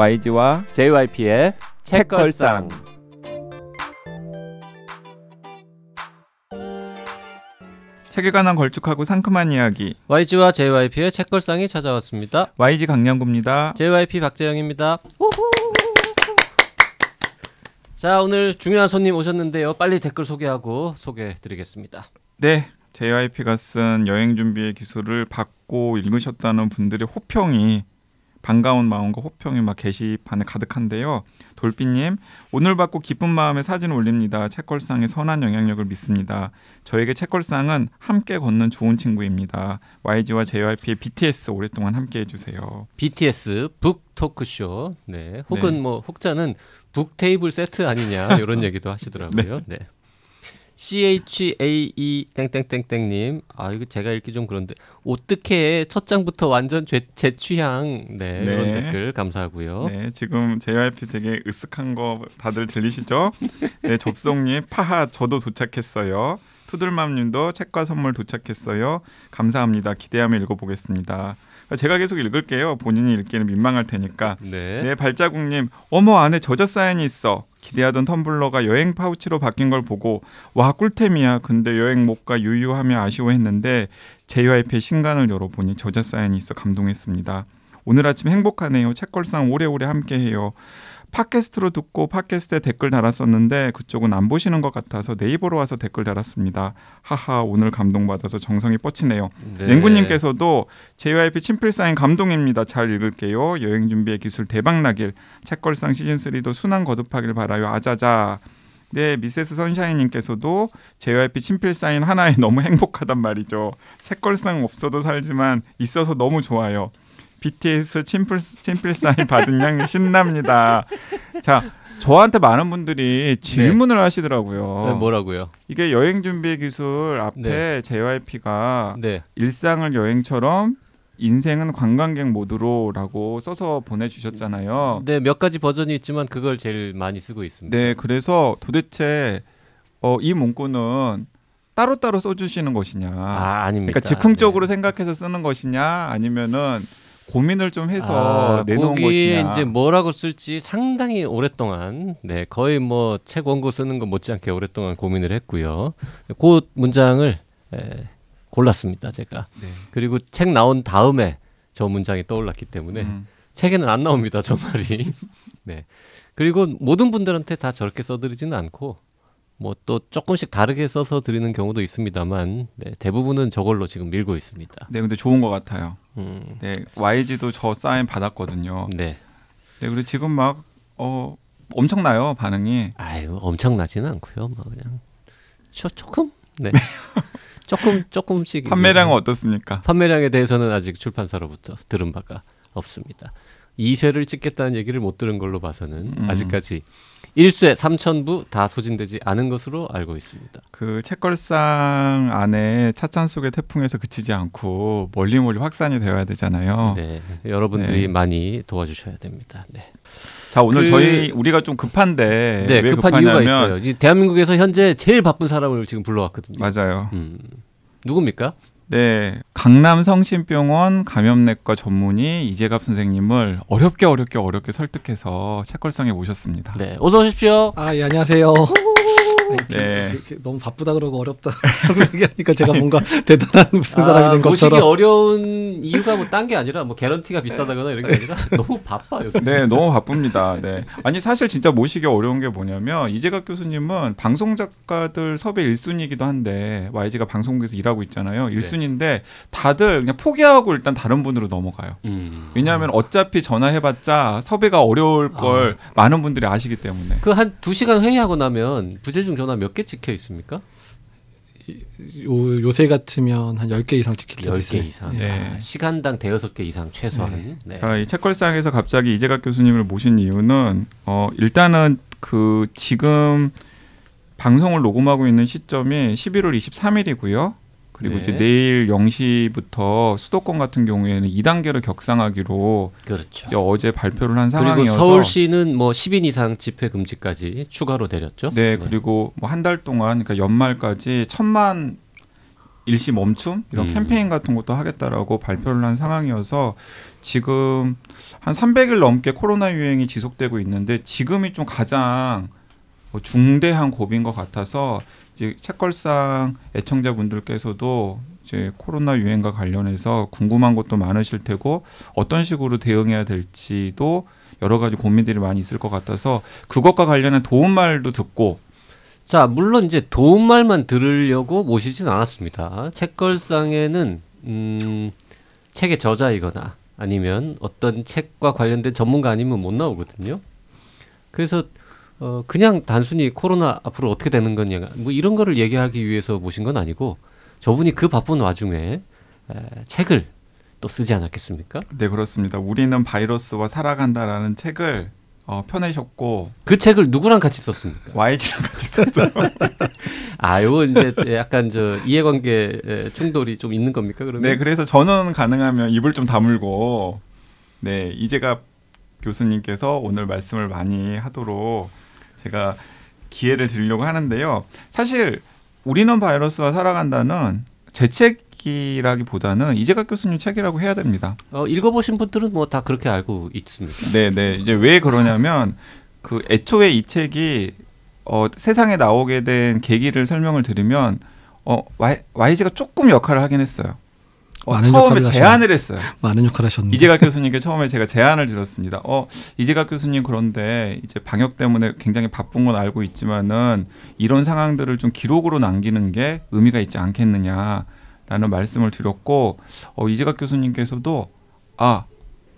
YG와 JYP의 책걸상. 책에 관한 걸쭉하고 상큼한 이야기. YG와 JYP의 책걸상이 찾아왔습니다. YG 강량구입니다. JYP 박재영입니다. 자, 오늘 중요한 손님 오셨는데요. 빨리 댓글 소개하고 소개해드리겠습니다. 네, JYP가 쓴 여행 준비의 기술을 받고 읽으셨다는 분들의 호평이 반가운 마음과 호평이 막 게시판에 가득한데요. 돌빛님 오늘 받고 기쁜 마음에 사진 올립니다. 채걸상의 선한 영향력을 믿습니다. 저에게 채걸상은 함께 걷는 좋은 친구입니다. YG와 JYP의 BTS 오랫동안 함께 해주세요. BTS 북 토크쇼. 네. 혹은 네. 뭐 혹자는 북 테이블 세트 아니냐 이런 얘기도 하시더라고요. 네. 네. CHAE 땡땡땡땡님 아 이거 제가 읽기 좀 그런데 어떻게 첫 장부터 완전 제, 제 취향 네, 네, 이런 댓글 감사하고요. 네 지금 JYP 되게 으쓱한 거 다들 들리시죠? 네 접속님 파하 저도 도착했어요. 투들맘님도 책과 선물 도착했어요. 감사합니다. 기대하며 읽어보겠습니다. 제가 계속 읽을게요. 본인이 읽기는 민망할 테니까. 네. 네 발자국님 어머 안에 저자 사인이 있어. 기대하던 텀블러가 여행 파우치로 바뀐 걸 보고 와 꿀템이야. 근데 여행 못가 유유하며 아쉬워했는데 JYP의 신간을 열어보니 저자 사인이 있어 감동했습니다. 오늘 아침 행복하네요. 책걸상 오래오래 함께해요. 팟캐스트로 듣고 팟캐스트에 댓글 달았었는데 그쪽은 안 보시는 것 같아서 네이버로 와서 댓글 달았습니다. 하하 오늘 감동받아서 정성이 뻗치네요. 네. 냉구님께서도 JYP 침필사인 감동입니다. 잘 읽을게요. 여행 준비의 기술 대박나길 책걸상 시즌3도 순환 거듭하길 바라요. 아자자 네, 미세스 선샤인님께서도 JYP 친필 사인 하나에 너무 행복하단 말이죠. 책걸상 없어도 살지만 있어서 너무 좋아요. BTS 침필 사인 받은 양 신납니다. 자, 저한테 많은 분들이 질문을 네. 하시더라고요. 네, 뭐라고요? 이게 여행 준비 기술 앞에 네. JYP가 네. 일상을 여행처럼 인생은 관광객 모드로라고 써서 보내주셨잖아요. 네, 몇 가지 버전이 있지만 그걸 제일 많이 쓰고 있습니다. 네, 그래서 도대체 어, 이 문구는 따로따로 써주시는 것이냐. 아, 아닙니다. 그러니까 즉흥적으로 네. 생각해서 쓰는 것이냐, 아니면은 고민을 좀 해서 아, 내놓은 것이냐. 이제 뭐라고 쓸지 상당히 오랫동안 네 거의 뭐 책 원고 쓰는 거 못지않게 오랫동안 고민을 했고요. 그 문장을 에, 골랐습니다 제가. 네. 그리고 책 나온 다음에 저 문장이 떠올랐기 때문에 음. 책에는 안 나옵니다 저 말이. 네. 그리고 모든 분들한테 다 저렇게 써드리지는 않고 뭐또 조금씩 다르게 써서 드리는 경우도 있습니다만 네, 대부분은 저걸로 지금 밀고 있습니다. 네, 근데 좋은 것 같아요. 음. 네, YG도 저 사인 받았거든요. 네. 네, 그리고 지금 막 어, 엄청나요 반응이. 아유, 엄청나지는 않고요. 막 뭐 그냥 저, 조금 네. 네. 조금 조금씩 판매량은 어떻습니까? 판매량에 대해서는 아직 출판사로부터 들은 바가 없습니다. 2쇄를 찍겠다는 얘기를 못 들은 걸로 봐서는 음. 아직까지 1쇄 3천부 다 소진되지 않은 것으로 알고 있습니다. 그 책걸상 안에 차찬 속의 태풍에서 그치지 않고 멀리 멀리 확산이 되어야 되잖아요. 네, 여러분들이 네. 많이 도와주셔야 됩니다. 네. 자 오늘 그... 저희 우리가 좀 급한데 네, 왜 급한 급하냐면... 이유가 있어요. 대한민국에서 현재 제일 바쁜 사람을 지금 불러왔거든요. 맞아요. 음. 누굽니까? 네, 강남 성심병원 감염내과 전문의 이재갑 선생님을 어렵게 어렵게 어렵게 설득해서 책걸상에 모셨습니다. 네, 어서 오십시오. 아, 예, 안녕하세요. 네. 네. 이렇게 너무 바쁘다 그러고 어렵다 얘기하니까 제가 뭔가 대단한 아, 무슨 사람이 아, 된 것처럼 모시기 어려운 이유가 뭐 딴 게 아니라 뭐 개런티가 비싸다거나 이런 게 아니라 네. 너무 바빠요. 네, 너무 바쁩니다. 네. 아니 사실 진짜 모시기 어려운 게 뭐냐면 이재갑 교수님은 방송 작가들 섭외 1순위이기도 한데 YG가 방송국에서 일하고 있잖아요. 1순위인데 다들 그냥 포기하고 일단 다른 분으로 넘어가요. 음. 왜냐하면 어차피 전화해봤자 섭외가 어려울 아. 걸 아. 많은 분들이 아시기 때문에. 그한두 시간 회의하고 나면 부재중 전화 몇 개 찍혀 있습니까? 요, 새 같으면 한 10개 이상 찍힐 때도 있어요. 이상. 네. 아, 시간당 대여섯 개 이상 최소한. 네. 네. 자, 이 책걸상에서 갑자기 이재갑 교수님을 모신 이유는 어, 일단은 그 지금 방송을 녹음하고 있는 시점이 11월 23일이고요. 그리고 네. 이제 내일 0시부터 수도권 같은 경우에는 2단계로 격상하기로 그렇죠. 어제 발표를 한 상황이어서 그리고 서울시는 뭐 10인 이상 집회 금지까지 추가로 내렸죠. 네, 네. 그리고 뭐 한 달 동안 그러니까 연말까지 천만 일시 멈춤 이런 음. 캠페인 같은 것도 하겠다라고 발표를 한 상황이어서 지금 한 300일 넘게 코로나 유행이 지속되고 있는데 지금이 좀 가장 뭐 중대한 고비인 것 같아서 이제 책걸상 애청자분들께서도 이제 코로나 유행과 관련해서 궁금한 것도 많으실 테고 어떤 식으로 대응해야 될지도 여러 가지 고민들이 많이 있을 것 같아서 그것과 관련한 도움말도 듣고 자 물론 이제 도움말만 들으려고 모시진 않았습니다. 책걸상에는 음, 책의 저자이거나 아니면 어떤 책과 관련된 전문가 아니면 못 나오거든요. 그래서 어, 그냥 단순히 코로나 앞으로 어떻게 되는 거냐, 뭐 이런 거를 얘기하기 위해서 모신 건 아니고 저분이 그 바쁜 와중에 에, 책을 또 쓰지 않았겠습니까? 네, 그렇습니다. 우리는 바이러스와 살아간다라는 책을 어, 펴내셨고 그 책을 누구랑 같이 썼습니까? YG랑 같이 썼죠. 아, 요거 이제 약간 저 이해관계 충돌이 좀 있는 겁니까? 그러면 네, 그래서 저는 가능하면 입을 좀 다물고 네 이제가 교수님께서 오늘 말씀을 많이 하도록 제가 기회를 드리려고 하는데요. 사실 우리는 바이러스와 살아간다는 재책 이라기보다는 이재갑 교수님 책이라고 해야 됩니다. 어, 읽어보신 분들은 뭐 다 그렇게 알고 있습니다. 네, 네. 이제 왜 그러냐면 그 애초에 이 책이 어, 세상에 나오게 된 계기를 설명을 드리면 어, Y, YG가 조금 역할을 하긴 했어요. 어, 처음에 제안을 하셨... 했어요. 많은 역할 하셨네요. 이재각 교수님께 처음에 제가 제안을 드렸습니다. 어, 이재각 교수님 그런데 이제 방역 때문에 굉장히 바쁜 건 알고 있지만은 이런 상황들을 좀 기록으로 남기는 게 의미가 있지 않겠느냐라는 말씀을 드렸고 어, 이재각 교수님께서도 아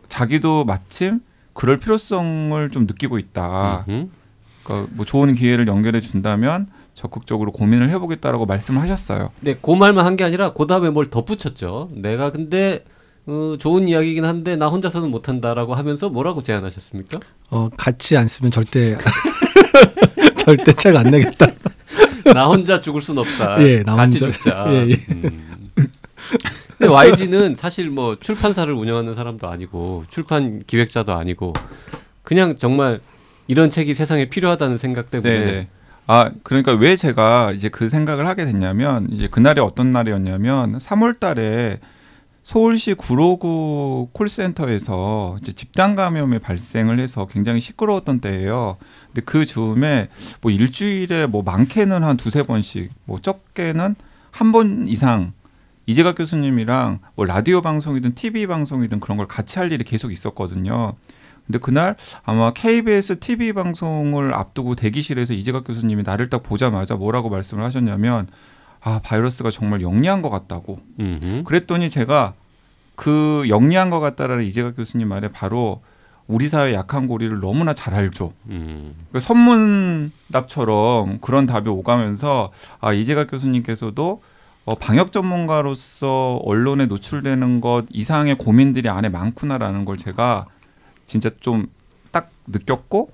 자기도 마침 그럴 필요성을 좀 느끼고 있다. 그러니까 뭐 좋은 기회를 연결해 준다면 적극적으로 고민을 해보겠다라고 말씀을 하셨어요. 네, 그 말만 한 게 아니라 그 다음에 뭘 덧붙였죠. 내가 근데 어, 좋은 이야기긴 한데 나 혼자서는 못한다라고 하면서 뭐라고 제안하셨습니까? 어, 같이 안 쓰면 절대 절대 책 안 내겠다. 나 혼자 죽을 순 없다. 예, 나 같이 혼자. 죽자. 예, 예. 음. 근데 YG는 사실 뭐 출판사를 운영하는 사람도 아니고 출판 기획자도 아니고 그냥 정말 이런 책이 세상에 필요하다는 생각 때문에 네네. 네. 아, 그러니까 왜 제가 이제 그 생각을 하게 됐냐면 이제 그날이 어떤 날이었냐면 3월 달에 서울시 구로구 콜센터에서 집단 감염이 발생을 해서 굉장히 시끄러웠던 때예요. 근데 그 즈음에 뭐 일주일에 뭐 많게는 한 두세 번씩 뭐 적게는 한 번 이상 이재갑 교수님이랑 뭐 라디오 방송이든 TV 방송이든 그런 걸 같이 할 일이 계속 있었거든요. 근데 그날 아마 KBS TV 방송을 앞두고 대기실에서 이재갑 교수님이 나를 딱 보자마자 뭐라고 말씀을 하셨냐면 아 바이러스가 정말 영리한 것 같다고. 음흠. 그랬더니 제가 그 영리한 것 같다라는 이재갑 교수님 말에 바로 우리 사회 약한 고리를 너무나 잘 알죠. 음. 그 선문답처럼 그런 답이 오가면서 아 이재갑 교수님께서도 어, 방역 전문가로서 언론에 노출되는 것 이상의 고민들이 안에 많구나라는 걸 제가 진짜 좀 딱 느꼈고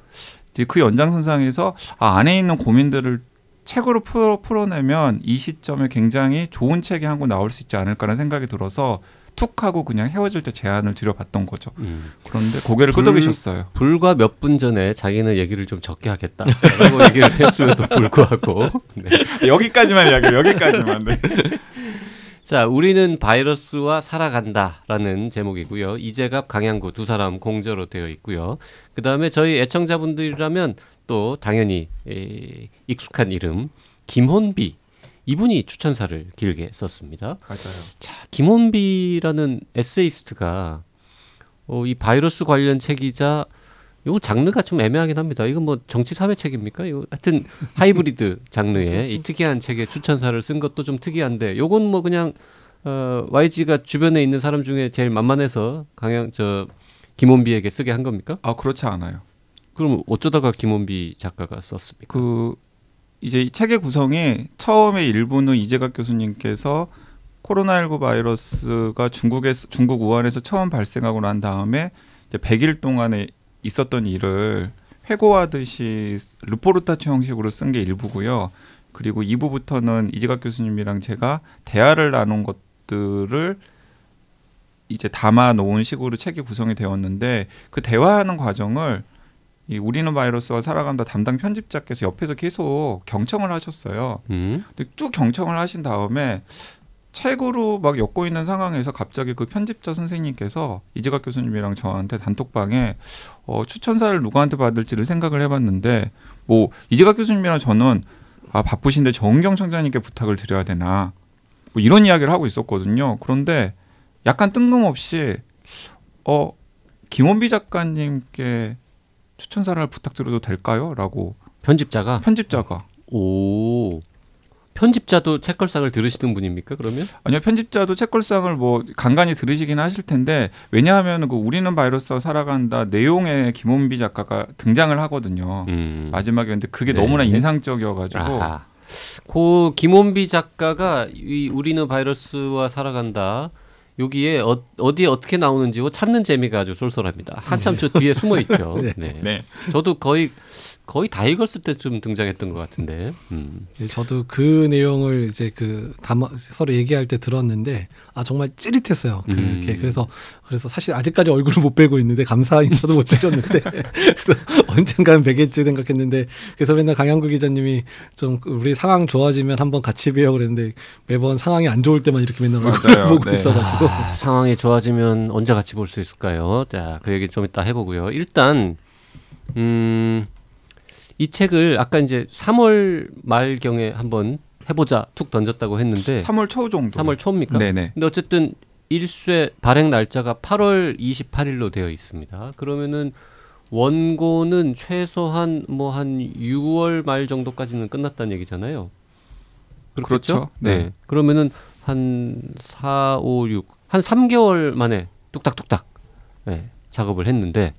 이제 그 연장선상에서 아, 안에 있는 고민들을 책으로 풀어, 풀어내면 이 시점에 굉장히 좋은 책이 한 권 나올 수 있지 않을까라는 생각이 들어서 툭 하고 그냥 헤어질 때 제안을 드려봤던 거죠. 음. 그런데 고개를 불, 끄덕이셨어요. 불과 몇 분 전에 자기는 얘기를 좀 적게 하겠다라고 얘기를 했음에도 불구하고 네. 여기까지만 이야기 여기까지만. 네. 자, 우리는 바이러스와 살아간다라는 제목이고요. 이재갑 강양구 두 사람 공저로 되어 있고요. 그 다음에 저희 애청자분들이라면 또 당연히 에, 익숙한 이름 김혼비 이분이 추천사를 길게 썼습니다. 맞아요. 자, 김혼비라는 에세이스트가 어, 이 바이러스 관련 책이자 이거 장르가 좀 애매하긴 합니다. 이건 뭐 정치 사회 책입니까? 이거 하여튼 하이브리드 장르의 이 특이한 책의 추천사를 쓴 것도 좀 특이한데 요건 뭐 그냥 어 YG가 주변에 있는 사람 중에 제일 만만해서 강양 저 김원비에게 쓰게 한 겁니까? 아 그렇지 않아요. 그럼 어쩌다가 김원비 작가가 썼습니까? 그 이제 이 책의 구성에 처음에 일본의 이재각 교수님께서 코로나19 바이러스가 중국에 중국 우한에서 처음 발생하고 난 다음에 이제 100일 동안의 있었던 일을 회고하듯이 루포르타츠 형식으로 쓴 게 일부고요. 그리고 2부부터는 이지각 교수님이랑 제가 대화를 나눈 것들을 이제 담아 놓은 식으로 책이 구성이 되었는데 그 대화하는 과정을 이 우리는 바이러스와 살아간다 담당 편집자께서 옆에서 계속 경청을 하셨어요. 음. 근데 쭉 경청을 하신 다음에 책으로 막 엮고 있는 상황에서 갑자기 그 편집자 선생님께서 이재갑 교수님이랑 저한테 단톡방에 어, 추천사를 누구한테 받을지를 생각을 해봤는데 뭐 이재갑 교수님이랑 저는 아 바쁘신데 정경 청장님께 부탁을 드려야 되나 뭐 이런 이야기를 하고 있었거든요. 그런데 약간 뜬금없이 어 김원비 작가님께 추천사를 부탁드려도 될까요?라고 편집자가 편집자가 오 편집자도 책걸상을 들으시는 분입니까? 그러면 아니요 편집자도 책걸상을 뭐 간간히 들으시긴 하실 텐데 왜냐하면 그 우리는 바이러스와 살아간다 내용에 김원비 작가가 등장을 하거든요 음. 마지막에 근데 그게 네. 너무나 인상적이어가지고 아하. 고 김원비 작가가 이 우리는 바이러스와 살아간다 여기에 어, 디에 어떻게 나오는지 찾는 재미가 아주 쏠쏠합니다. 한참 저 뒤에 숨어 있죠. 네. 네. 네. 저도 거의 거의 다 읽었을 때좀 등장했던 것 같은데. 음. 예, 저도 그 내용을 이제 그 담아, 서로 얘기할 때 들었는데 아 정말 찌릿했어요. 그렇게 음. 그래서 그래서 사실 아직까지 얼굴을 못 빼고 있는데 감사 인사도 못 드렸는데 그래서 언젠가는 베겠지 생각했는데 그래서 맨날 강양구 기자님이 좀 그 우리 상황 좋아지면 한번 같이 뵈요 그랬는데 매번 상황이 안 좋을 때만 이렇게 맨날 맞아요. 보고 네. 있어가지고 아, 상황이 좋아지면 언제 같이 볼 수 있을까요? 자 그 얘기 좀 이따 해보고요. 일단 음. 이 책을 아까 이제 3월 말경에 한번 해보자 툭 던졌다고 했는데 3월 초 정도. 3월 초입니까? 네네. 근데 어쨌든 일쇄 발행 날짜가 8월 28일로 되어 있습니다. 그러면은 원고는 최소한 뭐 한 6월 말 정도까지는 끝났다는 얘기잖아요. 그렇겠죠? 그렇죠. 네. 네. 그러면은 한 4, 5, 6, 한 3개월 만에 뚝딱뚝딱 네, 작업을 했는데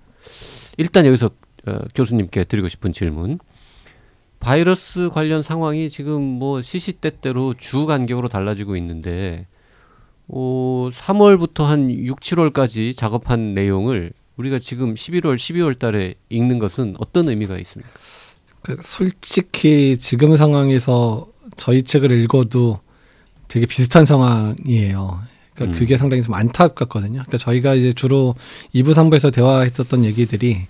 일단 여기서 어, 교수님께 드리고 싶은 질문. 바이러스 관련 상황이 지금 뭐 시시때때로 주 간격으로 달라지고 있는데 어, 3월부터 한 6, 7월까지 작업한 내용을 우리가 지금 11월, 12월 달에 읽는 것은 어떤 의미가 있습니까? 그 솔직히 지금 상황에서 저희 책을 읽어도 되게 비슷한 상황이에요. 그러니까 음. 그게 상당히 좀 안타깝거든요. 그러니까 저희가 이제 주로 2부, 3부에서 대화했었던 얘기들이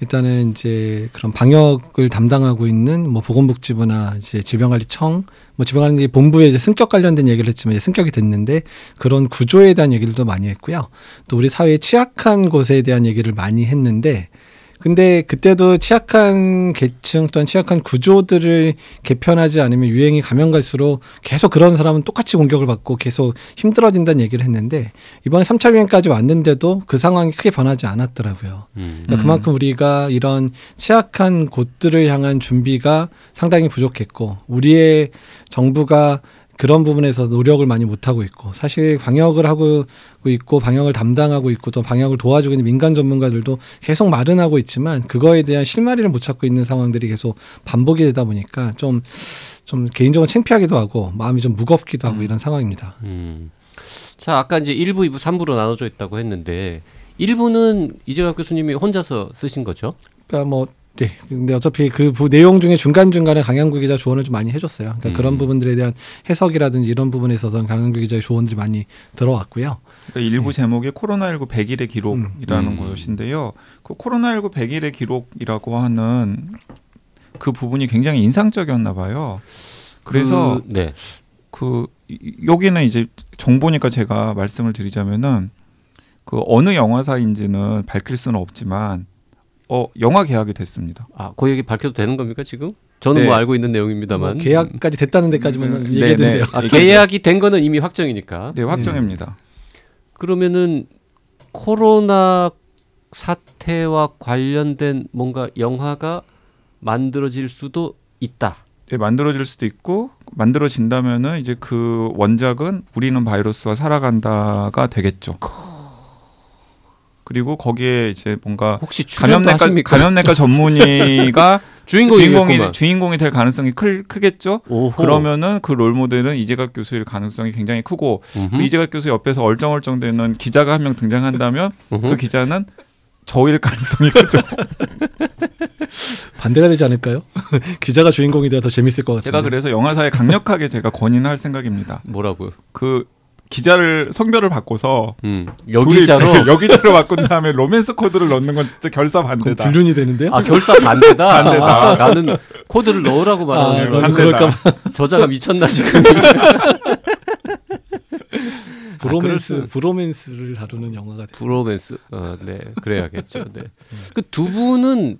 일단은 이제 그런 방역을 담당하고 있는 뭐 보건복지부나 이제 질병관리청 뭐 지방관리 본부의 이제 승격 관련된 얘기를 했지만 이제 승격이 됐는데 그런 구조에 대한 얘기도 많이 했고요. 또 우리 사회의 취약한 곳에 대한 얘기를 많이 했는데 근데 그때도 취약한 계층 또는 취약한 구조들을 개편하지 않으면 유행이 가면 갈수록 계속 그런 사람은 똑같이 공격을 받고 계속 힘들어진다는 얘기를 했는데 이번에 삼차 유행까지 왔는데도 그 상황이 크게 변하지 않았더라고요. 음. 그러니까 음. 그만큼 우리가 이런 취약한 곳들을 향한 준비가 상당히 부족했고 우리의 정부가 그런 부분에서 노력을 많이 못하고 있고 사실 방역을 하고 있고 방역을 담당하고 있고 또 방역을 도와주고 있는 민간 전문가들도 계속 말은 하고 있지만 그거에 대한 실마리를 못 찾고 있는 상황들이 계속 반복이 되다 보니까 좀, 좀 개인적으로 창피하기도 하고 마음이 좀 무겁기도 하고 음. 이런 상황입니다. 음. 자, 아까 이제 1부, 2부, 3부로 나눠져 있다고 했는데 1부는 이재갑 교수님이 혼자서 쓰신 거죠? 그러니까 뭐 네. 근데 어차피 그 내용 중에 중간중간에 강양구 기자 조언을 좀 많이 해줬어요. 그러니까 음. 그런 부분들에 대한 해석이라든지 이런 부분에 있어서는 강양구 기자의 조언들이 많이 들어왔고요. 그러니까 일부 네. 제목이 코로나19 100일의 기록이라는 음. 음. 것인데요. 그 코로나19 100일의 기록이라고 하는 그 부분이 굉장히 인상적이었나 봐요. 그래서 그, 네. 그 여기는 이제 정보니까 제가 말씀을 드리자면은 그 어느 영화사인지는 밝힐 수는 없지만 어, 영화 계약이 됐습니다. 아, 그 얘기 밝혀도 되는 겁니까 지금? 저는 네. 뭐 알고 있는 내용입니다만 뭐 계약까지 됐다는 데까지만 음. 얘기해도 네, 네. 요 아, 계약이 된 거는 이미 확정이니까. 네, 확정입니다. 예. 그러면은 코로나 사태와 관련된 뭔가 영화가 만들어질 수도 있다. 네, 만들어질 수도 있고 만들어진다면은 이제 그 원작은 우리는 바이러스와 살아간다가 되겠죠. 그리고 거기에 이제 뭔가 혹시 감염내과 감염내과 전문의가 주인공이 주인공이 될 가능성이 클, 크겠죠. 오호. 그러면은 그 롤 모델은 이재갑 교수일 가능성이 굉장히 크고 그 이재갑 교수 옆에서 얼쩡얼쩡대는 기자가 한 명 등장한다면 그 기자는 저일 가능성이 크죠. 반대가 되지 않을까요? 기자가 주인공이 돼야 재밌을 것 같아요. 제가 그래서 영화사에 강력하게 제가 권인할 생각입니다. 뭐라고요? 그 기자를 성별을 바꿔서 음, 여기자로 여기자로 바꾼 다음에 로맨스 코드를 넣는 건 진짜 결사 반대다. 불륜이 되는데요? 아 결사 반대다. 반대다. 아, 나는 코드를 넣으라고 아, 말하는 아, 그럴까 저자가 미쳤나 지금. 브로맨스 아, 브로맨스를 다루는 영화가 됐죠. 브로맨스. 어, 네. 그래야겠죠. 네. 음. 그두 분은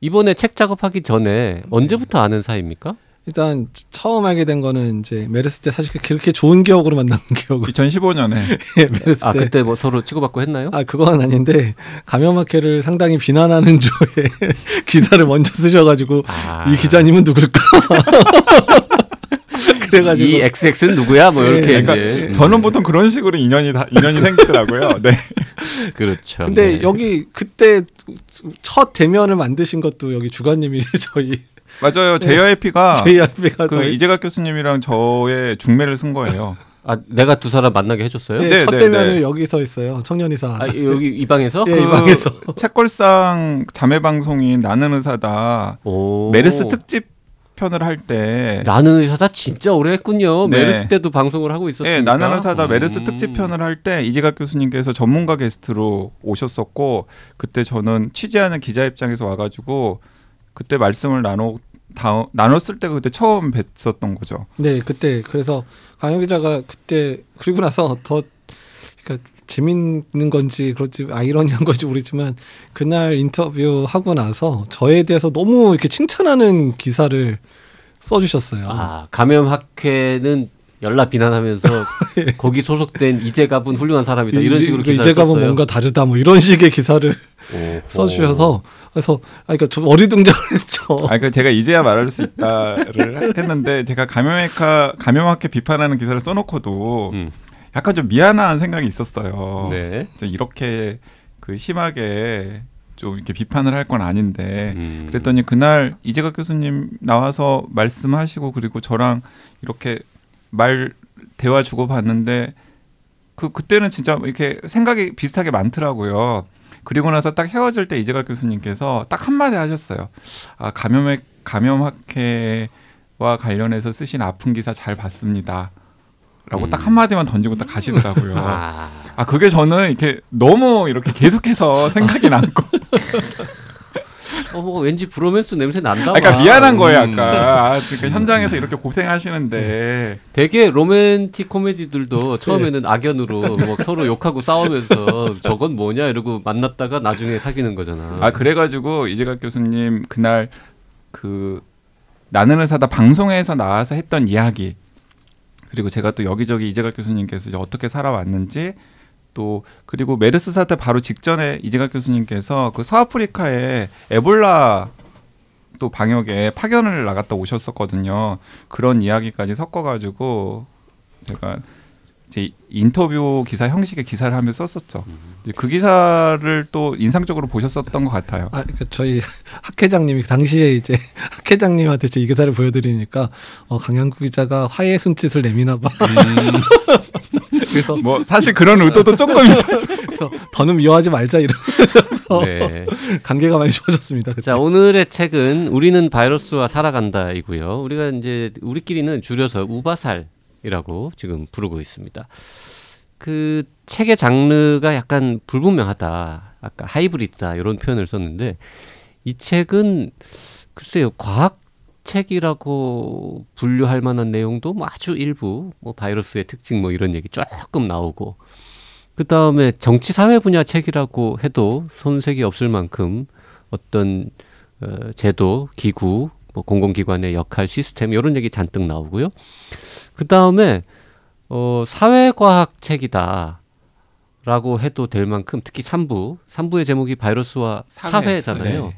이번에 책 작업하기 전에 언제부터 아는 사이입니까? 일단 처음 알게 된 거는 이제 메르스 때 사실 그렇게 좋은 기억으로 만난 기억으로 2015년에 예, 메르스 아 때. 그때 뭐 서로 치고받고 했나요? 아 그건 아닌데 감염학회를 상당히 비난하는 조의 기사를 먼저 쓰셔가지고 아. 이 기자님은 누굴까? 그래가지고 이 XX는 누구야? 뭐 이렇게 예, 그러니까 이제 음. 저는 보통 그런 식으로 인연이 다 인연이 생기더라고요. 네. 그렇죠. 근데 네. 여기 그때 첫 대면을 만드신 것도 여기 주관님이 저희 맞아요. JYP가 네. JYP가 그 이재갑 교수님이랑 저의 중매를 쓴 거예요. 아, 내가 두 사람 만나게 해줬어요? 네, 네첫 네, 대면을 네. 여기 서 있어요. 청년이사. 아, 여기 이 방에서? 네, 예, 그이 방에서. 그 책걸상 자매 방송인 나는 의사다. 오. 메르스 특집 편을 할때 나는 의사다 진짜 오래 했군요. 네. 메르스 때도 방송을 하고 있었어요. 네, 예, 나는 의사다 메르스 음. 특집 편을 할 때 이지갑 교수님께서 전문가 게스트로 오셨었고 그때 저는 취재하는 기자 입장에서 와가지고 그때 말씀을 나눴 다 나눴을 때 그때 처음 뵀었던 거죠. 네, 그때 그래서 강영 기자가 그때 그리고 나서 더 그러니까 재밌는 건지 그렇지 아이러니한 건지 모르지만 그날 인터뷰 하고 나서 저에 대해서 너무 이렇게 칭찬하는 기사를 써주셨어요. 아 감염 학회는 연락 비난하면서 예. 거기 소속된 이재갑은 훌륭한 사람이다 이런 식으로 그 기사를 이재갑은 썼어요. 뭔가 다르다 뭐 이런 식의 기사를 써주셔서 그래서 아 그러니까 좀 어리둥절했죠. 아 그러니까 제가 이제야 말할 수 있다를 했는데 제가 감염학회 감염학회 비판하는 기사를 써놓고도 음. 약간 좀 미안한 생각이 있었어요. 네. 이렇게 그 심하게 좀 이렇게 비판을 할 건 아닌데 음. 그랬더니 그날 이재갑 교수님 나와서 말씀하시고 그리고 저랑 이렇게 말 대화 주고 받는데 그 그때는 진짜 이렇게 생각이 비슷하게 많더라고요. 그리고 나서 딱 헤어질 때 이재갑 교수님께서 딱 한마디 하셨어요. 아, 감염의 감염학회와 관련해서 쓰신 아픈 기사 잘 봤습니다. 라고 음. 딱 한마디만 던지고 딱 가시더라고요. 아. 아, 그게 저는 이렇게 너무 이렇게 계속해서 생각이 났고 어머 뭐 왠지 브로맨스 냄새 난다. 그러니까 미안한 거예요 음. 아까. 아, 음. 현장에서 이렇게 음. 고생하시는데. 되게 로맨틱 코미디들도 처음에는 악연으로 막 뭐 서로 욕하고 싸우면서 저건 뭐냐 이러고 만났다가 나중에 사귀는 거잖아. 아 그래가지고 이재갑 교수님 그날 그 나는 의사다 방송에서 나와서 했던 이야기 그리고 제가 또 여기저기 이재갑 교수님께서 어떻게 살아왔는지 또 그리고 메르스 사태 바로 직전에 이재갑 교수님께서 그 서아프리카에 에볼라 또 방역에 파견을 나갔다 오셨었거든요. 그런 이야기까지 섞어가지고 제가 제 인터뷰 기사 형식의 기사를 하면 썼었죠. 그 기사를 또 인상적으로 보셨었던 것 같아요. 아, 그러니까 저희 학 회장님이 당시에 이제 학 회장님한테 제이 기사를 보여드리니까 어, 강양구 기자가 화해 손짓을 내미나 봐. 음. 그래서 뭐 사실 그런 의도도 조금 있었죠. 그래서 더는 미워하지 말자 이러면서 네. 관계가 많이 좋아졌습니다. 그때. 자 오늘의 책은 우리는 바이러스와 살아간다이고요. 우리가 이제 우리끼리는 줄여서 우바살 이라고 지금 부르고 있습니다. 그 책의 장르가 약간 불분명하다. 아까 하이브리드다 이런 표현을 썼는데 이 책은 글쎄요 과학 책이라고 분류할 만한 내용도 뭐 아주 일부 뭐 바이러스의 특징 뭐 이런 얘기 조금 나오고 그 다음에 정치 사회 분야 책이라고 해도 손색이 없을 만큼 어떤 어, 제도 기구 뭐 공공기관의 역할 시스템 이런 얘기 잔뜩 나오고요. 그 다음에 어, 사회과학 책이다. 라고 해도 될 만큼 특히 3부, 3부의 제목이 바이러스와 사회, 잖아요그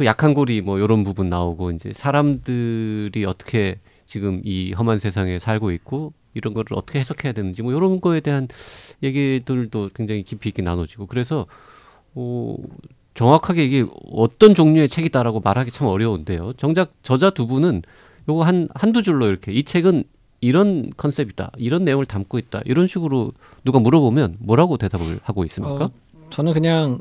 네. 약한 고리 뭐 이런 부분 나오고 이제 사람들이 어떻게 지금 이 험한 세상에 살고 있고 이런 거를 어떻게 해석해야 되는지 뭐 이런 거에 대한 얘기들도 굉장히 깊이 있게 나눠지고 그래서 어, 정확하게 이게 어떤 종류의 책이다라고 말하기 참 어려운데요. 정작 저자 두 분은 요거 한 한두 줄로 이렇게 이 책은 이런 컨셉이다. 이런 내용을 담고 있다. 이런 식으로 누가 물어보면 뭐라고 대답을 하고 있습니까? 어, 저는 그냥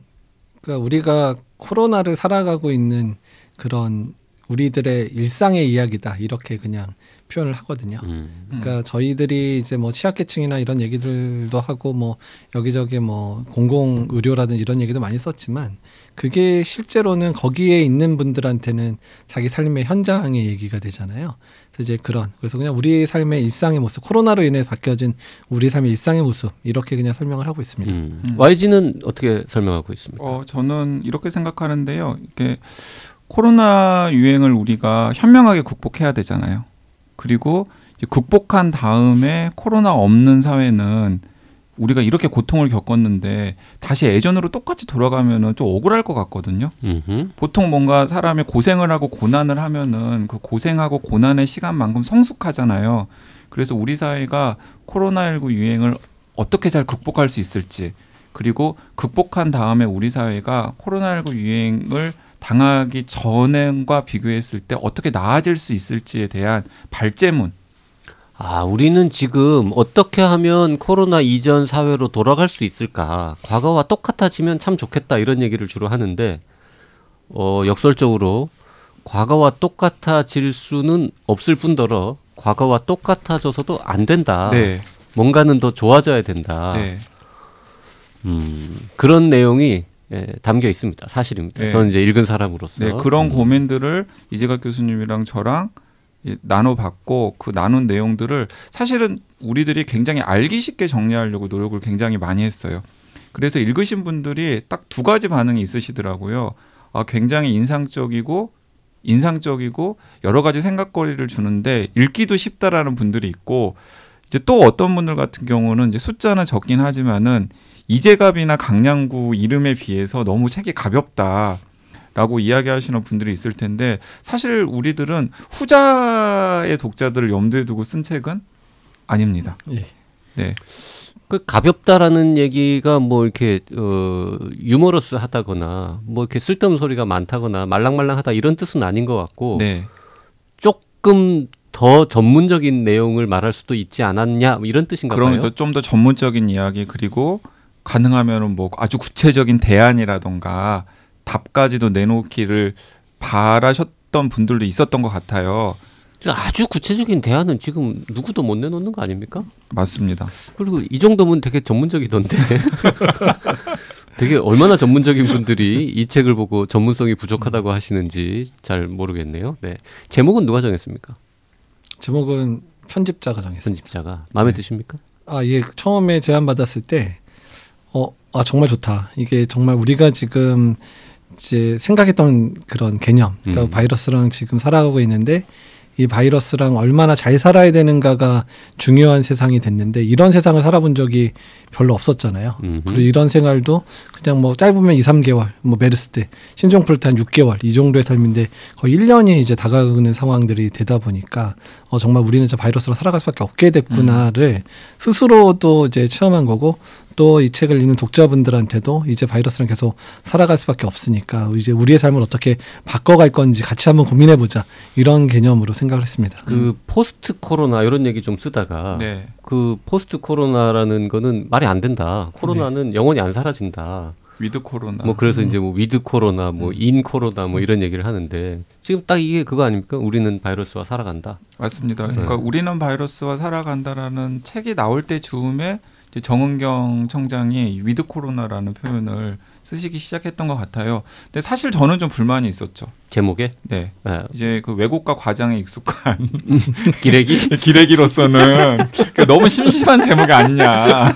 그러니까 우리가 코로나를 살아가고 있는 그런 우리들의 일상의 이야기다 이렇게 그냥 표현을 하거든요. 음. 그러니까 저희들이 이제 뭐 취약계층이나 이런 얘기들도 하고 뭐 여기저기 뭐 공공 의료라든 이런 얘기도 많이 썼지만 그게 실제로는 거기에 있는 분들한테는 자기 삶의 현장의 얘기가 되잖아요. 그래서 이제 그런 그래서 그냥 우리 삶의 일상의 모습 코로나로 인해 바뀌어진 우리 삶의 일상의 모습 이렇게 그냥 설명을 하고 있습니다. 음. 음. YG는 어떻게 설명하고 있습니까? 어, 저는 이렇게 생각하는데요. 이게 코로나 유행을 우리가 현명하게 극복해야 되잖아요. 그리고 극복한 다음에 코로나 없는 사회는 우리가 이렇게 고통을 겪었는데 다시 예전으로 똑같이 돌아가면좀 억울할 것 같거든요. 음흠. 보통 뭔가 사람이 고생을 하고 고난을 하면은 그 고생하고 고난의 시간만큼 성숙하잖아요. 그래서 우리 사회가 코로나19 유행을 어떻게 잘 극복할 수 있을지 그리고 극복한 다음에 우리 사회가 코로나19 유행을 당하기 전과 비교했을 때 어떻게 나아질 수 있을지에 대한 발제문. 아, 우리는 지금 어떻게 하면 코로나 이전 사회로 돌아갈 수 있을까? 과거와 똑같아지면 참 좋겠다 이런 얘기를 주로 하는데 어, 역설적으로 과거와 똑같아질 수는 없을 뿐더러 과거와 똑같아져서도 안 된다. 네. 뭔가는 더 좋아져야 된다. 네. 음, 그런 내용이 예, 담겨 있습니다. 사실입니다. 예. 저는 이제 읽은 사람으로서 네, 그런 음. 고민들을 이재갑 교수님이랑 저랑 나눠봤고 그 나눈 내용들을 사실은 우리들이 굉장히 알기 쉽게 정리하려고 노력을 굉장히 많이 했어요. 그래서 읽으신 분들이 딱 두 가지 반응이 있으시더라고요. 아, 굉장히 인상적이고 인상적이고 여러 가지 생각거리를 주는데 읽기도 쉽다라는 분들이 있고 이제 또 어떤 분들 같은 경우는 이제 숫자는 적긴 하지만은 이재갑이나 강양구 이름에 비해서 너무 책이 가볍다. 라고 이야기하시는 분들이 있을 텐데 사실 우리들은 후자의 독자들을 염두에 두고 쓴 책은 아닙니다. 예. 네. 그 가볍다라는 얘기가 뭐 이렇게 어 유머러스하다거나 뭐 이렇게 쓸데없는 소리가 많다거나 말랑말랑하다 이런 뜻은 아닌 것 같고 네. 조금 더 전문적인 내용을 말할 수도 있지 않았냐 뭐 이런 뜻인가 요 그럼 좀 더 전문적인 이야기 그리고 가능하면은 뭐 아주 구체적인 대안이라던가 답까지도 내놓기를 바라셨던 분들도 있었던 것 같아요. 아주 구체적인 대안은 지금 누구도 못 내놓는 거 아닙니까? 맞습니다. 그리고 이 정도면 되게 전문적이던데. 되게 얼마나 전문적인 분들이 이 책을 보고 전문성이 부족하다고 하시는지 잘 모르겠네요. 네. 제목은 누가 정했습니까? 제목은 편집자가 정했습니다. 편집자가 마음에 네. 드십니까? 아, 예. 처음에 제안 받았을 때 어, 아, 정말 좋다. 이게 정말 우리가 지금 이제 생각했던 그런 개념, 그러니까 음. 바이러스랑 지금 살아가고 있는데 이 바이러스랑 얼마나 잘 살아야 되는가가 중요한 세상이 됐는데 이런 세상을 살아본 적이 별로 없었잖아요. 음흠. 그리고 이런 생활도 그냥 뭐 짧으면 2, 3개월, 뭐 메르스 때 신종플 때한 6개월 이 정도의 삶인데 거의 1년이 이제 다가오는 상황들이 되다 보니까 어 정말 우리는 저 바이러스로 살아갈 수밖에 없게 됐구나를 음. 스스로도 이제 체험한 거고 또이 책을 읽는 독자분들한테도 이제 바이러스랑 계속 살아갈 수밖에 없으니까 이제 우리의 삶을 어떻게 바꿔갈 건지 같이 한번 고민해 보자 이런 개념으로 생각을 했습니다. 그 포스트 코로나 이런 얘기 좀 쓰다가 네. 그 포스트 코로나라는 거는 말이 안 된다. 코로나는 네. 영원히 안 사라진다. 위드 코로나. 뭐 그래서 음. 이제 뭐 위드 코로나, 뭐인 음. 코로나 뭐, 음. 뭐 이런 얘기를 하는데 지금 딱 이게 그거 아닙니까? 우리는 바이러스와 살아간다. 맞습니다. 네. 그러니까 네. 우리는 바이러스와 살아간다라는 책이 나올 때 즈음에 정은경 청장이 위드 코로나라는 표현을 쓰시기 시작했던 것 같아요. 근데 사실 저는 좀 불만이 있었죠. 제목에? 네. 네. 이제 그 왜곡과 과장에 익숙한 기레기? 기레기로서는 그러니까 너무 심심한 제목이 아니냐.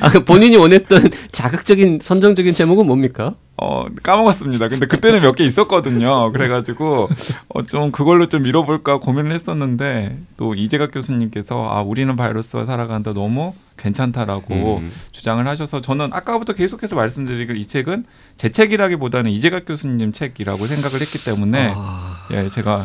아, 그 본인이 원했던 자극적인 선정적인 제목은 뭡니까? 어 까먹었습니다. 근데 그때는 몇 개 있었거든요. 그래가지고 어, 좀 그걸로 좀 밀어볼까 고민을 했었는데 또 이재각 교수님께서 아 우리는 바이러스와 살아간다 너무 괜찮다라고 음. 주장을 하셔서 저는 아까부터 계속해서 말씀드리길 이 책은 제 책이라기보다는 이재갑 교수님 책이라고 생각을 했기 때문에 아... 예 제가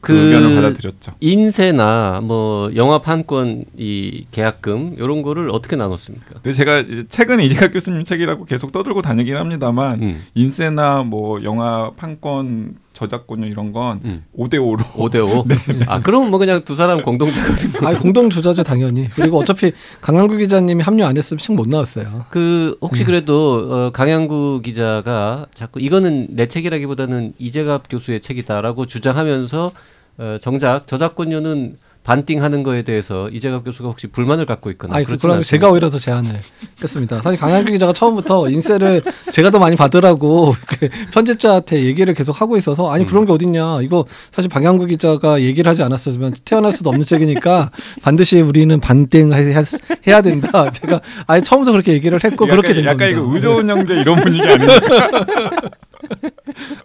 그, 그 의견을 받아들였죠. 인세나 뭐 영화 판권 이 계약금 이런 거를 어떻게 나눴습니까? 네, 제가 최근 이재갑 교수님 책이라고 계속 떠들고 다니긴 합니다만 음. 인세나 뭐 영화 판권 저작권료 이런 건 음. 5대5로. 5대5? 네. 아, 그러면뭐 그냥 두 사람 공동저작 아, 공동저자죠, 당연히. 그리고 어차피 강양구 기자님이 합류 안 했으면 책 못 나왔어요. 그, 혹시 음. 그래도 어, 강양구 기자가 자꾸 이거는 내 책이라기보다는 이재갑 교수의 책이다라고 주장하면서 어, 정작 저작권료는 반띵하는 거에 대해서 이재갑 교수가 혹시 불만을 갖고 있거나 아니 그런 제가 오히려 더 제안을 했습니다. 사실 강양규 기자가 처음부터 인쇄를 제가 더 많이 받으라고 그 편집자한테 얘기를 계속 하고 있어서 아니 음. 그런 게 어딨냐 이거 사실 방양구 기자가 얘기를 하지 않았었으면 태어날 수도 없는 책이니까 반드시 우리는 반띵 해야 된다. 제가 아예 처음부터 그렇게 얘기를 했고 약간, 그렇게 된 약간 겁니다. 약간 이거 의존 형제 이런 분위기 아닙니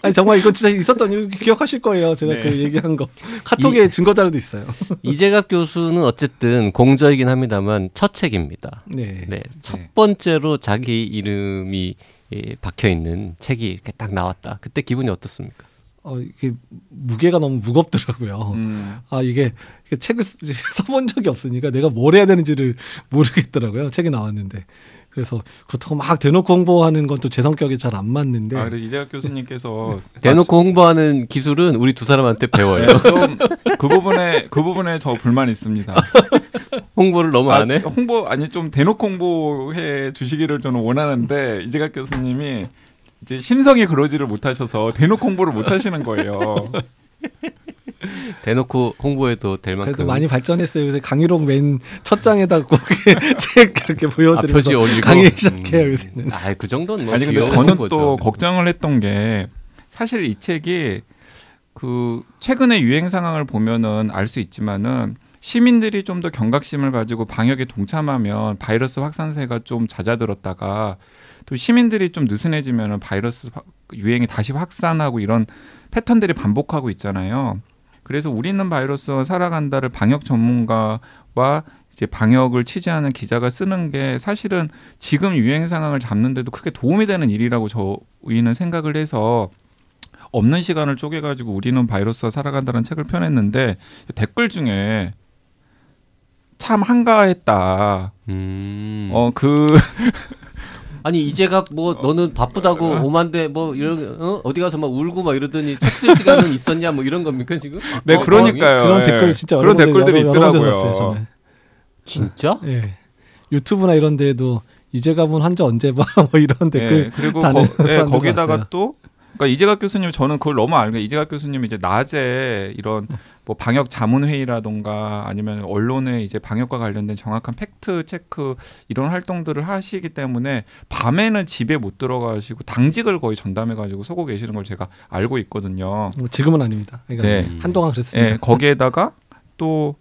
아니 정말 이거 진짜 있었던 기억하실 거예요. 제가 네. 그 얘기한 거 카톡에 이, 증거 자료도 있어요. 이재갑 교수는 어쨌든 공저이긴 합니다만 첫 책입니다. 네. 네. 네. 첫 번째로 자기 이름이 예, 박혀 있는 책이 이렇게 딱 나왔다. 그때 기분이 어떻습니까? 어, 이게 무게가 너무 무겁더라고요. 음. 아, 이게, 이게 책을 써본 적이 없으니까 내가 뭘 해야 되는지를 모르겠더라고요. 책이 나왔는데. 그래서 그렇다고 막 대놓고 홍보하는 건또제성격이잘안 맞는데. 아, 이대학 교수님께서 대놓고 홍보하는 기술은 우리 두 사람한테 배워요. 네, 그 부분에 그 부분에 저 불만 있습니다. 홍보를 너무 아, 안 해? 홍보 아니 좀 대놓고 홍보해 주시기를 저는 원하는데 이대학 교수님이 이제 심성이 그러지를 못하셔서 대놓고 홍보를 못 하시는 거예요. 대놓고 홍보해도 될 만큼 그래도 많이 발전했어요. 요새 강유록 맨 첫 장에다 거기에 책 이렇게 보여드리면서 아, 강의 음. 시작해요. 요새는. 음. 아, 아그 정도는 뭐 아니 근데 저는 거죠. 또 걱정을 했던 게 사실 이 책이 그 최근의 유행 상황을 보면은 알 수 있지만은 시민들이 좀 더 경각심을 가지고 방역에 동참하면 바이러스 확산세가 좀 잦아들었다가 또 시민들이 좀 느슨해지면 은 바이러스 유행이 다시 확산하고 이런 패턴들이 반복하고 있잖아요. 그래서 우리는 바이러스와 살아간다를 방역 전문가와 이제 방역을 취재하는 기자가 쓰는 게 사실은 지금 유행 상황을 잡는데도 크게 도움이 되는 일이라고 저희는 생각을 해서 없는 시간을 쪼개가지고 우리는 바이러스와 살아간다는 책을 펴냈는데 댓글 중에 참 한가했다. 음. 어, 그, 아니 이제가 뭐 어, 너는 바쁘다고 어. 오만데 뭐 이런 어? 어디 가서 막 울고 막 이러더니 책 쓸 시간은 있었냐 뭐 이런 겁니까 지금? 아, 네 어, 어, 그러니까요. 그런 예. 댓글 진짜 그런 댓글들이 있더라고요. 여러 어요 저는. 진짜? 예. 유튜브나 이런 데에도 이제 가본 환자 언제 봐? 뭐 이런 예, 댓글. 예, 그리고 거, 예, 거기다가 봤어요. 또 그러니까 이재갑 교수님 저는 그걸 너무 알고 이재갑 교수님 이제 낮에 이런 뭐 방역 자문 회의라든가 아니면 언론에 이제 방역과 관련된 정확한 팩트 체크 이런 활동들을 하시기 때문에 밤에는 집에 못 들어가시고 당직을 거의 전담해 가지고 서고 계시는 걸 제가 알고 있거든요. 뭐 지금은 아닙니다. 그러니까 네. 한동안 그랬습니다. 네. 거기에다가 또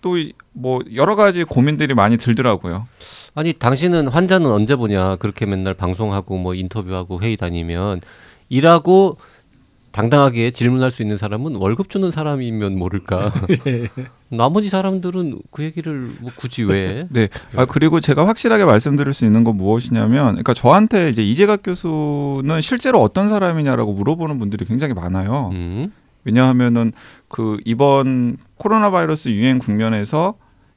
또 뭐 여러 가지 고민들이 많이 들더라고요. 아니 당신은 환자는 언제 보냐 그렇게 맨날 방송하고 뭐 인터뷰하고 회의 다니면 일하고 당당하게 질문할 수 있는 사람은 월급 주는 사람이면 모를까. 나머지 사람들은 그 얘기를 뭐 굳이 왜? 네. 아 그리고 제가 확실하게 말씀드릴 수 있는 건 무엇이냐면, 그러니까 저한테 이제 이재갑 교수는 실제로 어떤 사람이냐라고 물어보는 분들이 굉장히 많아요. 음. 왜냐하면은 그 이번 코로나 바이러스 유행 국면에서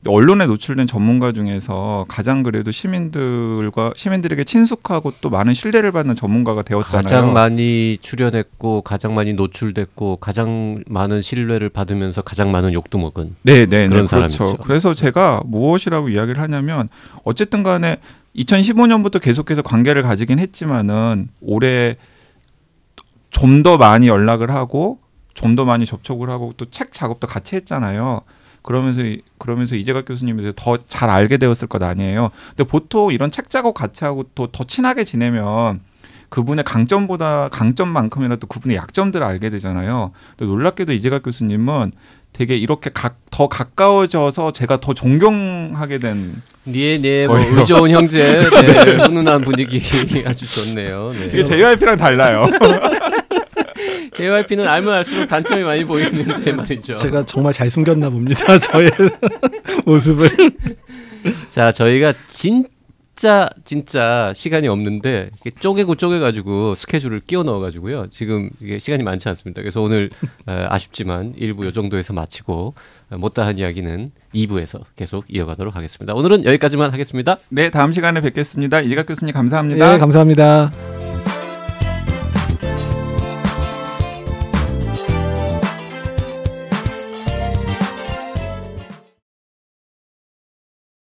언론에 노출된 전문가 중에서 가장 그래도 시민들과 시민들에게 친숙하고 또 많은 신뢰를 받는 전문가가 되었잖아요. 가장 많이 출연했고 가장 많이 노출됐고 가장 많은 신뢰를 받으면서 가장 많은 욕도 먹은 네, 네, 네. 그런 네, 사람이죠. 그렇죠. 그래서 제가 무엇이라고 이야기를 하냐면 어쨌든 간에 2015년부터 계속해서 관계를 가지긴 했지만은 올해 좀 더 많이 연락을 하고 좀 더 많이 접촉을 하고 또 책 작업도 같이 했잖아요. 그러면서 그러면서 이재갑 교수님에 서더잘 알게 되었을 것 아니에요. 근데 보통 이런 책 작업 같이 하고 또 더 친하게 지내면 그분의 강점보다 강점만큼이라도 그분의 약점들을 알게 되잖아요. 근 놀랍게도 이재갑 교수님은 되게 이렇게 가, 더 가까워져서 제가 더 존경하게 된 네, 네, 뭐 의좋은 형제, 네, 네. 훈훈한 분위기 아주 좋네요. 네. 이게 JYP랑 달라요. JYP는 알면 알수록 단점이 많이 보이는데 말이죠. 제가 정말 잘 숨겼나 봅니다. 저의 모습을. 자, 저희가 진짜 진짜 시간이 없는데 쪼개고 쪼개가지고 스케줄을 끼워 넣어가지고요. 지금 이게 시간이 많지 않습니다. 그래서 오늘 어, 아쉽지만 1부 요 정도에서 마치고 어, 못다한 이야기는 2부에서 계속 이어가도록 하겠습니다. 오늘은 여기까지만 하겠습니다. 네, 다음 시간에 뵙겠습니다. 이재갑 교수님 감사합니다. 네, 감사합니다.